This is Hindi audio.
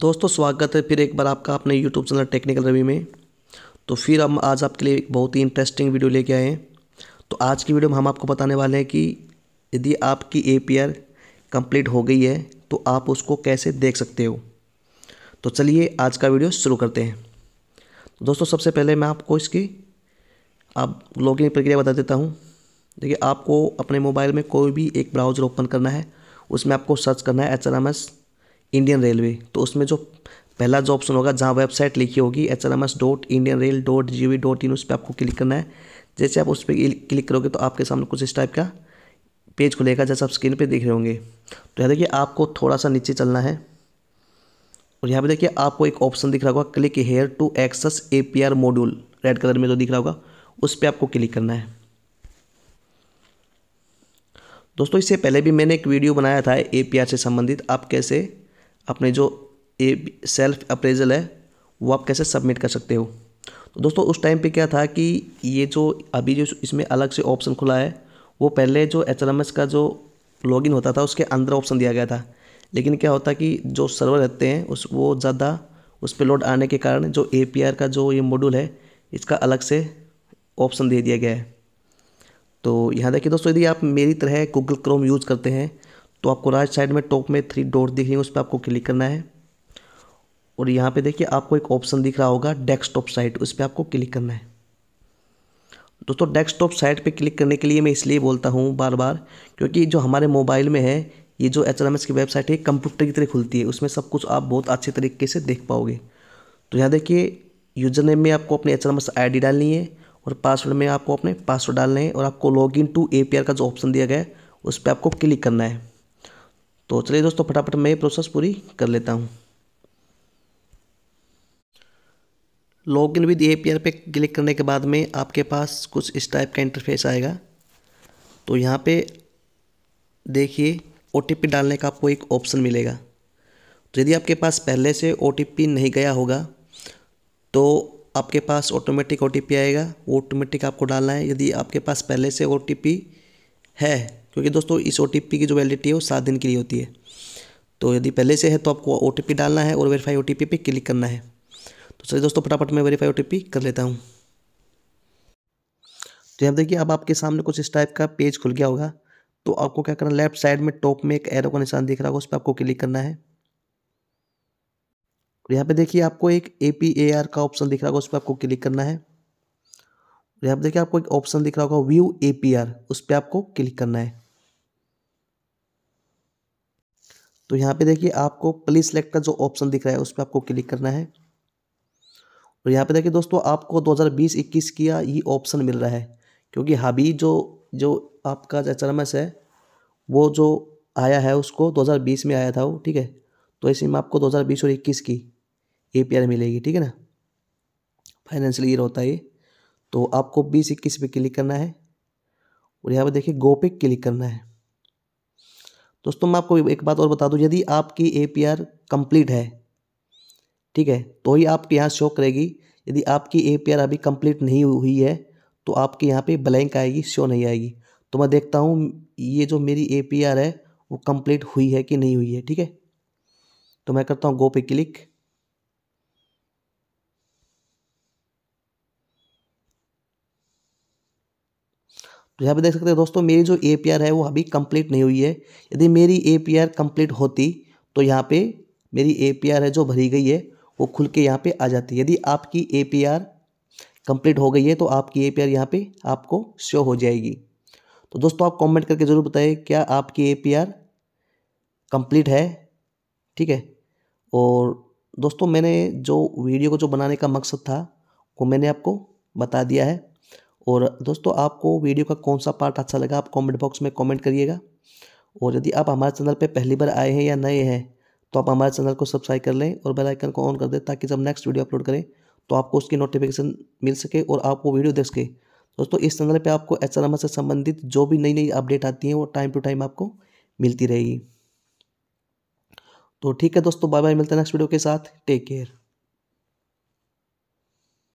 दोस्तों स्वागत है फिर एक बार आपका अपने यूट्यूब चैनल टेक्निकल रवि में तो फिर हम आज आपके लिए एक बहुत ही इंटरेस्टिंग वीडियो लेके आए हैं तो आज की वीडियो में हम आपको बताने वाले हैं कि यदि आपकी ए पी आर कंप्लीट हो गई है तो आप उसको कैसे देख सकते हो तो चलिए आज का वीडियो शुरू करते हैं तो दोस्तों सबसे पहले मैं आपको इसकी आप लॉगिन प्रक्रिया बता देता हूँ देखिए आपको अपने मोबाइल में कोई भी एक ब्राउज़र ओपन करना है उसमें आपको सर्च करना है H M S Indian railway तो उसमें जो पहला जो ऑप्शन होगा जहाँ वेबसाइट लिखी होगी H R M S dot Indian rail dot G V dot in उस पर आपको क्लिक करना है जैसे आप उस पर क्लिक करोगे तो आपके सामने कुछ इस टाइप का पेज खुलेगा जैसे आप स्क्रीन पे देख रहे होंगे तो यहाँ देखिए आपको थोड़ा सा नीचे चलना है और यहाँ पे देखिए आपको एक ऑप्शन दिख रहा होगा click here to access A P R module red colour में जो तो दिख रहा होगा उस पर आपको क्लिक करना है दोस्तों इससे पहले भी मैंने एक वीडियो बनाया था ए पी आर से संबंधित आप कैसे अपने जो ए सेल्फ अप्रेजल है वो आप कैसे सबमिट कर सकते हो तो दोस्तों उस टाइम पे क्या था कि ये जो अभी जो इसमें अलग से ऑप्शन खुला है वो पहले जो एच का जो लॉगिन होता था उसके अंदर ऑप्शन दिया गया था लेकिन क्या होता कि जो सर्वर रहते हैं उस वो ज़्यादा उस पर लोड आने के कारण जो ए का जो ये मॉड्यूल है इसका अलग से ऑप्शन दे दिया गया है तो यहाँ देखिए दोस्तों यदि आप मेरी तरह गूगल क्रोम यूज़ करते हैं तो आपको राइट साइड में टॉप में थ्री डोर दिख रही है उस पर आपको क्लिक करना है और यहाँ पे देखिए आपको एक ऑप्शन दिख रहा होगा डेस्कटॉप साइट उस पर आपको क्लिक करना है दोस्तों डेस्कटॉप साइट पे क्लिक करने के लिए मैं इसलिए बोलता हूँ बार बार क्योंकि जो हमारे मोबाइल में है ये जो एच की वेबसाइट है कंप्यूटर की तरह खुलती है उसमें सब कुछ आप बहुत अच्छे तरीके से देख पाओगे तो यहाँ देखिए यूजर नेम में आपको अपने एच आईडी डालनी है और पासवर्ड में आपको अपने पासवर्ड डालने हैं और आपको लॉग इन टू ए का जो ऑप्शन दिया गया है उस पर आपको क्लिक करना है तो चलिए दोस्तों फटाफट मैं ये प्रोसेस पूरी कर लेता हूँ log in with A P पे क्लिक करने के बाद में आपके पास कुछ इस टाइप का इंटरफेस आएगा तो यहाँ पे देखिए ओ टी पी डालने का आपको एक ऑप्शन मिलेगा तो यदि आपके पास पहले से ओ टी पी नहीं गया होगा तो आपके पास ऑटोमेटिक ओ टी पी आएगा वो ऑटोमेटिक आपको डालना है यदि आपके पास पहले से ओ टी पी है क्योंकि दोस्तों इस ओ की जो वैलिडिटी है वो सात दिन के लिए होती है तो यदि पहले से है तो आपको ओ डालना है और वेरीफाई ओ पे क्लिक करना है तो चलिए दोस्तों फटाफट मैं वेरीफाई ओ कर लेता हूँ तो यहाँ देखिए अब आपके सामने कुछ इस टाइप का पेज खुल गया होगा तो आपको क्या करना लेफ्ट साइड में टॉप में एक एरो का निशान दिख रहा होगा उस पर आपको क्लिक करना है और यहाँ पे देखिए आपको एक ए पी ए आर का ऑप्शन दिख रहा होगा उस पर आपको क्लिक करना है और यहाँ पे देखिए आपको एक ऑप्शन दिख रहा होगा व्यू ए पी आर उस पर आपको क्लिक करना है तो यहाँ पे देखिए आपको प्ले सेलेक्ट का जो ऑप्शन दिख रहा है उस पर आपको क्लिक करना है और यहाँ पे देखिए दोस्तों आपको 2020-21 किया ये ऑप्शन मिल रहा है क्योंकि हबी जो जो आपका एच है वो जो आया है उसको 2020 में आया था वो ठीक है तो इसी में आपको 2020 और 21 की ए मिलेगी ठीक है ना फाइनेंशियल ईयर होता है ये तो आपको बीस इक्कीस पे क्लिक करना है और यहाँ पर देखिए गो पे क्लिक करना है दोस्तों मैं आपको एक बात और बता दूँ यदि आपकी ए पी आर कंप्लीट है ठीक है तो ही आपके यहाँ शो करेगी यदि आपकी ए पी आर अभी कंप्लीट नहीं हुई है तो आपके यहाँ पे ब्लैंक आएगी शो नहीं आएगी तो मैं देखता हूँ ये जो मेरी ए पी आर है वो कंप्लीट हुई है कि नहीं हुई है ठीक है तो मैं करता हूँ गो पे क्लिक तो यहाँ पे देख सकते हैं दोस्तों मेरी जो ए है वो अभी कंप्लीट नहीं हुई है यदि मेरी ए कंप्लीट होती तो यहाँ पे मेरी ए है जो भरी गई है वो खुल के यहाँ पे आ जाती है यदि आपकी ए कंप्लीट हो गई है तो आपकी ए पी आर यहाँ पर आपको शो हो जाएगी तो दोस्तों आप कमेंट करके ज़रूर बताएं क्या आपकी ए पी आर कंप्लीट है ठीक है और दोस्तों मैंने जो वीडियो को जो बनाने का मकसद था वो मैंने आपको बता दिया है और दोस्तों आपको वीडियो का कौन सा पार्ट अच्छा लगा आप कमेंट बॉक्स में कमेंट करिएगा और यदि आप हमारे चैनल पर पहली बार आए हैं या नए हैं तो आप हमारे चैनल को सब्सक्राइब कर लें और बेल आइकन को ऑन कर दें ताकि जब नेक्स्ट वीडियो अपलोड करें तो आपको उसकी नोटिफिकेशन मिल सके और आपको वीडियो देख सके दोस्तों इस चैनल पर आपको एच से संबंधित जो भी नई नई अपडेट आती हैं वो टाइम टू टाइम आपको मिलती रहेगी तो ठीक है दोस्तों बाय बाय मिलते हैं नेक्स्ट वीडियो के साथ टेक केयर